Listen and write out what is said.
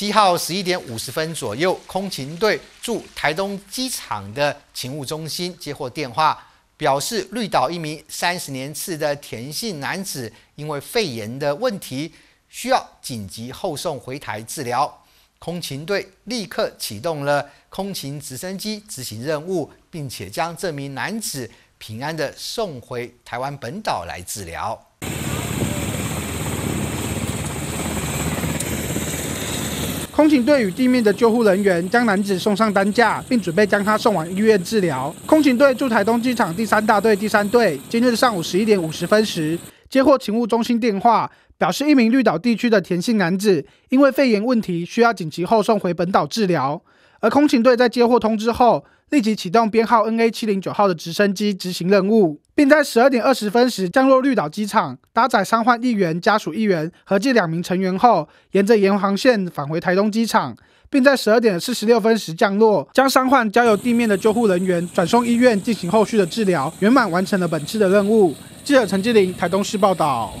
七号十一点五十分左右，空勤队驻台东机场的勤务中心接获电话，表示绿岛一名三十年次的田姓男子，因为肺炎的问题，需要紧急后送回台治疗。空勤队立刻启动了空勤直升机执行任务，并且将这名男子平安的送回台湾本岛来治疗。空勤队与地面的救护人员将男子送上担架，并准备将他送往医院治疗。空勤队驻台东机场第三大队第三队今日上午十一点五十分时接获勤务中心电话，表示一名绿岛地区的田姓男子因为肺炎问题需要紧急后送回本岛治疗。而空勤队在接获通知后，立即启动编号 NA 七零九号的直升机执行任务，并在十二点二十分时降落绿岛机场，搭载伤患一员、家属一员，合计两名成员后，沿着沿航线返回台东机场，并在十二点四十六分时降落，将伤患交由地面的救护人员转送医院进行后续的治疗，圆满完成了本次的任务。记者陈志玲，台东市报道。